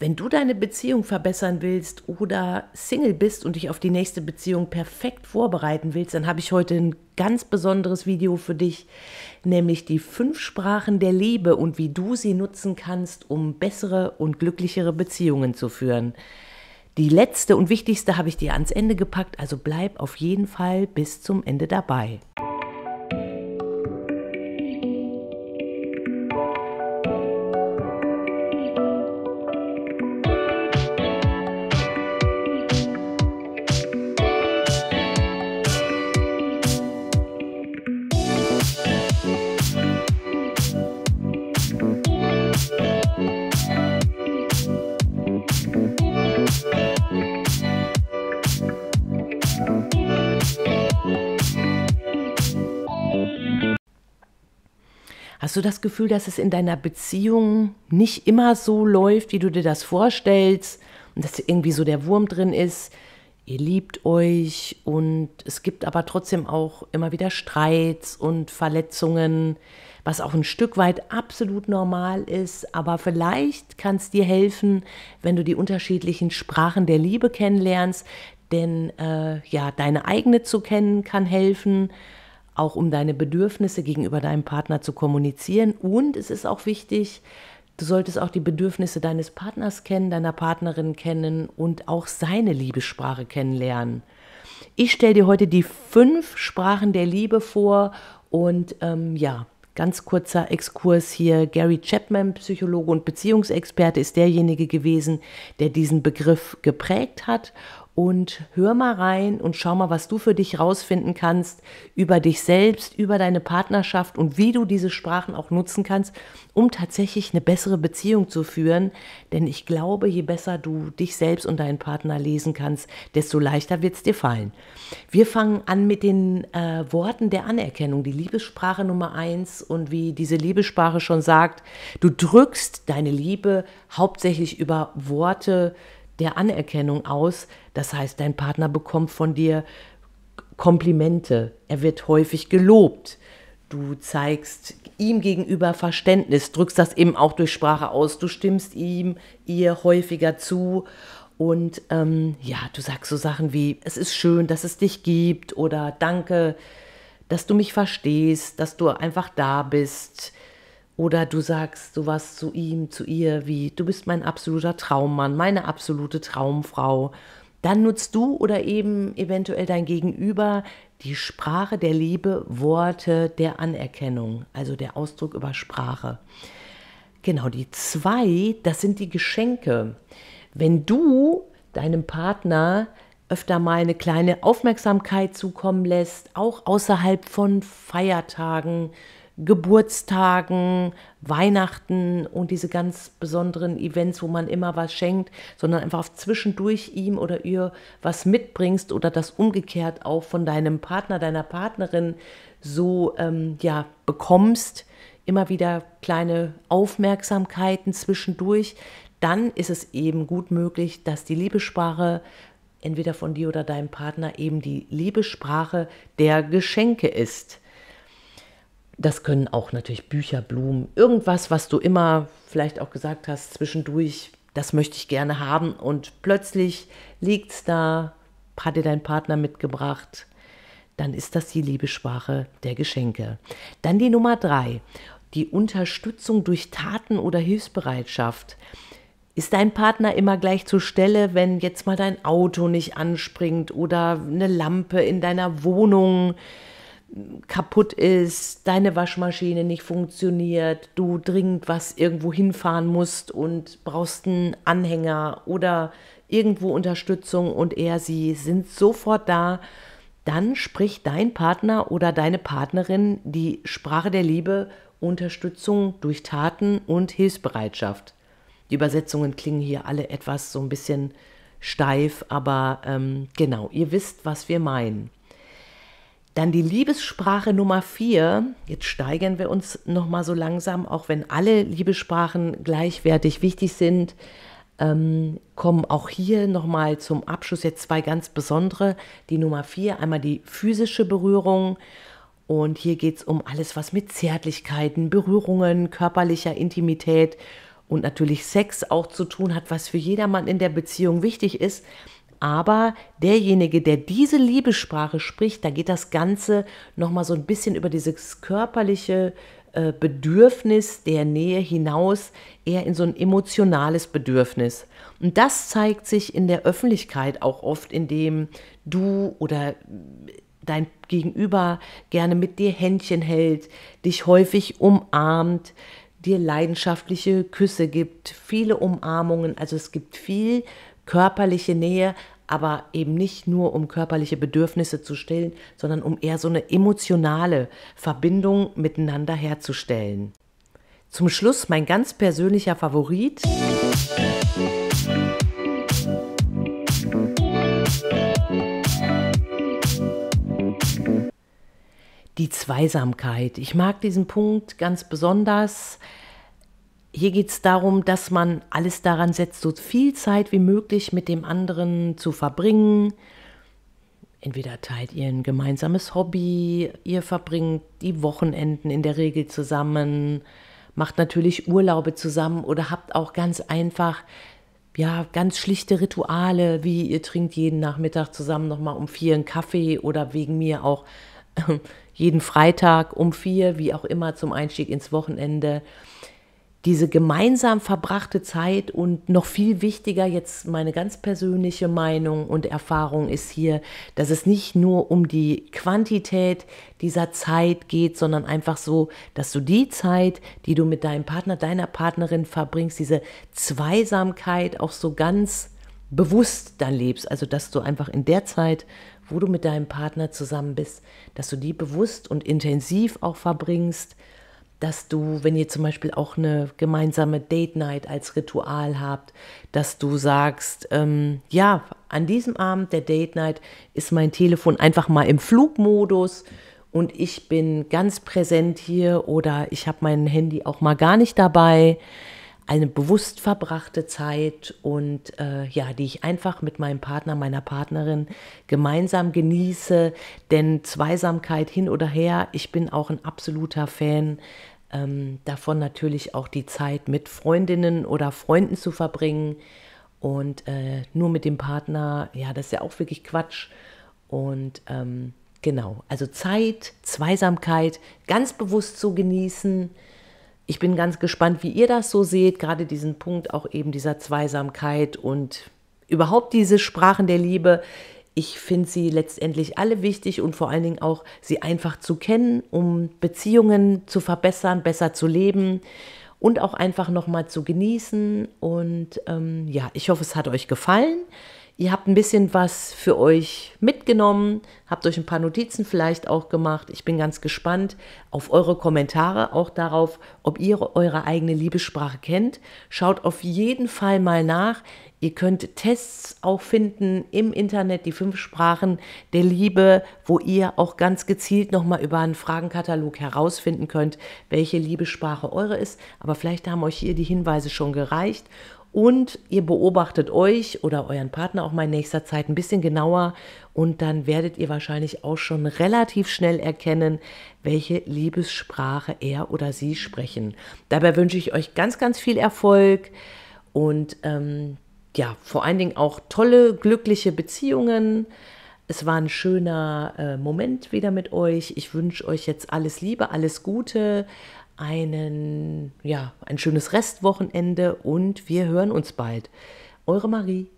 Wenn du deine Beziehung verbessern willst oder Single bist und dich auf die nächste Beziehung perfekt vorbereiten willst, dann habe ich heute ein ganz besonderes Video für dich, nämlich die fünf Sprachen der Liebe und wie du sie nutzen kannst, um bessere und glücklichere Beziehungen zu führen. Die letzte und wichtigste habe ich dir ans Ende gepackt, also bleib auf jeden Fall bis zum Ende dabei. Hast du das Gefühl, dass es in deiner Beziehung nicht immer so läuft, wie du dir das vorstellst und dass irgendwie so der Wurm drin ist? Ihr liebt euch und es gibt aber trotzdem auch immer wieder Streits und Verletzungen, was auch ein Stück weit absolut normal ist. Aber vielleicht kann es dir helfen, wenn du die unterschiedlichen Sprachen der Liebe kennenlernst, denn äh, ja, deine eigene zu kennen kann helfen auch um deine Bedürfnisse gegenüber deinem Partner zu kommunizieren. Und es ist auch wichtig, du solltest auch die Bedürfnisse deines Partners kennen, deiner Partnerin kennen und auch seine Liebessprache kennenlernen. Ich stelle dir heute die fünf Sprachen der Liebe vor und ähm, ja, ganz kurzer Exkurs hier. Gary Chapman, Psychologe und Beziehungsexperte, ist derjenige gewesen, der diesen Begriff geprägt hat und hör mal rein und schau mal, was du für dich rausfinden kannst über dich selbst, über deine Partnerschaft und wie du diese Sprachen auch nutzen kannst, um tatsächlich eine bessere Beziehung zu führen. Denn ich glaube, je besser du dich selbst und deinen Partner lesen kannst, desto leichter wird es dir fallen. Wir fangen an mit den äh, Worten der Anerkennung, die Liebessprache Nummer eins und wie diese Liebessprache schon sagt, du drückst deine Liebe hauptsächlich über Worte, der Anerkennung aus. Das heißt, dein Partner bekommt von dir Komplimente, er wird häufig gelobt. Du zeigst ihm gegenüber Verständnis, drückst das eben auch durch Sprache aus, du stimmst ihm, ihr häufiger zu und ähm, ja, du sagst so Sachen wie, es ist schön, dass es dich gibt oder danke, dass du mich verstehst, dass du einfach da bist. Oder du sagst sowas zu ihm, zu ihr wie, du bist mein absoluter Traummann, meine absolute Traumfrau. Dann nutzt du oder eben eventuell dein Gegenüber die Sprache der Liebe, Worte der Anerkennung, also der Ausdruck über Sprache. Genau, die zwei, das sind die Geschenke. Wenn du deinem Partner öfter mal eine kleine Aufmerksamkeit zukommen lässt, auch außerhalb von Feiertagen, Geburtstagen, Weihnachten und diese ganz besonderen Events, wo man immer was schenkt, sondern einfach auf zwischendurch ihm oder ihr was mitbringst oder das umgekehrt auch von deinem Partner, deiner Partnerin so ähm, ja, bekommst, immer wieder kleine Aufmerksamkeiten zwischendurch, dann ist es eben gut möglich, dass die Liebessprache entweder von dir oder deinem Partner eben die Liebessprache der Geschenke ist. Das können auch natürlich Bücher, Blumen, irgendwas, was du immer vielleicht auch gesagt hast zwischendurch, das möchte ich gerne haben und plötzlich liegt es da, hat dir dein Partner mitgebracht, dann ist das die Liebessprache der Geschenke. Dann die Nummer drei, die Unterstützung durch Taten oder Hilfsbereitschaft. Ist dein Partner immer gleich zur Stelle, wenn jetzt mal dein Auto nicht anspringt oder eine Lampe in deiner Wohnung kaputt ist, deine Waschmaschine nicht funktioniert, du dringend was irgendwo hinfahren musst und brauchst einen Anhänger oder irgendwo Unterstützung und er, sie sind sofort da, dann spricht dein Partner oder deine Partnerin die Sprache der Liebe, Unterstützung durch Taten und Hilfsbereitschaft. Die Übersetzungen klingen hier alle etwas so ein bisschen steif, aber ähm, genau, ihr wisst, was wir meinen. Dann die Liebessprache Nummer vier. Jetzt steigern wir uns noch mal so langsam, auch wenn alle Liebessprachen gleichwertig wichtig sind. Ähm, kommen auch hier noch mal zum Abschluss jetzt zwei ganz besondere. Die Nummer vier, einmal die physische Berührung. Und hier geht es um alles, was mit Zärtlichkeiten, Berührungen, körperlicher Intimität und natürlich Sex auch zu tun hat, was für jedermann in der Beziehung wichtig ist. Aber derjenige, der diese Liebessprache spricht, da geht das Ganze nochmal so ein bisschen über dieses körperliche äh, Bedürfnis der Nähe hinaus, eher in so ein emotionales Bedürfnis. Und das zeigt sich in der Öffentlichkeit auch oft, indem du oder dein Gegenüber gerne mit dir Händchen hält, dich häufig umarmt, dir leidenschaftliche Küsse gibt, viele Umarmungen. Also es gibt viel körperliche Nähe, aber eben nicht nur um körperliche Bedürfnisse zu stillen, sondern um eher so eine emotionale Verbindung miteinander herzustellen. Zum Schluss mein ganz persönlicher Favorit. Die Zweisamkeit. Ich mag diesen Punkt ganz besonders. Hier geht es darum, dass man alles daran setzt, so viel Zeit wie möglich mit dem anderen zu verbringen. Entweder teilt ihr ein gemeinsames Hobby, ihr verbringt die Wochenenden in der Regel zusammen, macht natürlich Urlaube zusammen oder habt auch ganz einfach, ja, ganz schlichte Rituale, wie ihr trinkt jeden Nachmittag zusammen nochmal um vier einen Kaffee oder wegen mir auch jeden Freitag um vier, wie auch immer, zum Einstieg ins Wochenende diese gemeinsam verbrachte Zeit und noch viel wichtiger jetzt meine ganz persönliche Meinung und Erfahrung ist hier, dass es nicht nur um die Quantität dieser Zeit geht, sondern einfach so, dass du die Zeit, die du mit deinem Partner, deiner Partnerin verbringst, diese Zweisamkeit auch so ganz bewusst dann lebst. Also dass du einfach in der Zeit, wo du mit deinem Partner zusammen bist, dass du die bewusst und intensiv auch verbringst dass du, wenn ihr zum Beispiel auch eine gemeinsame Date Night als Ritual habt, dass du sagst, ähm, ja, an diesem Abend der Date Night ist mein Telefon einfach mal im Flugmodus und ich bin ganz präsent hier oder ich habe mein Handy auch mal gar nicht dabei. Eine bewusst verbrachte Zeit und äh, ja, die ich einfach mit meinem Partner, meiner Partnerin gemeinsam genieße. Denn Zweisamkeit hin oder her, ich bin auch ein absoluter Fan ähm, davon natürlich auch die Zeit mit Freundinnen oder Freunden zu verbringen und äh, nur mit dem Partner, ja, das ist ja auch wirklich Quatsch. Und ähm, genau, also Zeit, Zweisamkeit ganz bewusst zu genießen. Ich bin ganz gespannt, wie ihr das so seht, gerade diesen Punkt auch eben dieser Zweisamkeit und überhaupt diese Sprachen der Liebe. Ich finde sie letztendlich alle wichtig und vor allen Dingen auch, sie einfach zu kennen, um Beziehungen zu verbessern, besser zu leben und auch einfach nochmal zu genießen. Und ähm, ja, ich hoffe, es hat euch gefallen. Ihr habt ein bisschen was für euch mitgenommen, habt euch ein paar Notizen vielleicht auch gemacht. Ich bin ganz gespannt auf eure Kommentare, auch darauf, ob ihr eure eigene Liebessprache kennt. Schaut auf jeden Fall mal nach. Ihr könnt Tests auch finden im Internet, die fünf Sprachen der Liebe, wo ihr auch ganz gezielt nochmal über einen Fragenkatalog herausfinden könnt, welche Liebessprache eure ist. Aber vielleicht haben euch hier die Hinweise schon gereicht und ihr beobachtet euch oder euren Partner auch mal in nächster Zeit ein bisschen genauer und dann werdet ihr wahrscheinlich auch schon relativ schnell erkennen, welche Liebessprache er oder sie sprechen. Dabei wünsche ich euch ganz, ganz viel Erfolg und ähm, ja, vor allen Dingen auch tolle, glückliche Beziehungen. Es war ein schöner äh, Moment wieder mit euch. Ich wünsche euch jetzt alles Liebe, alles Gute, einen, ja, ein schönes Restwochenende und wir hören uns bald. Eure Marie.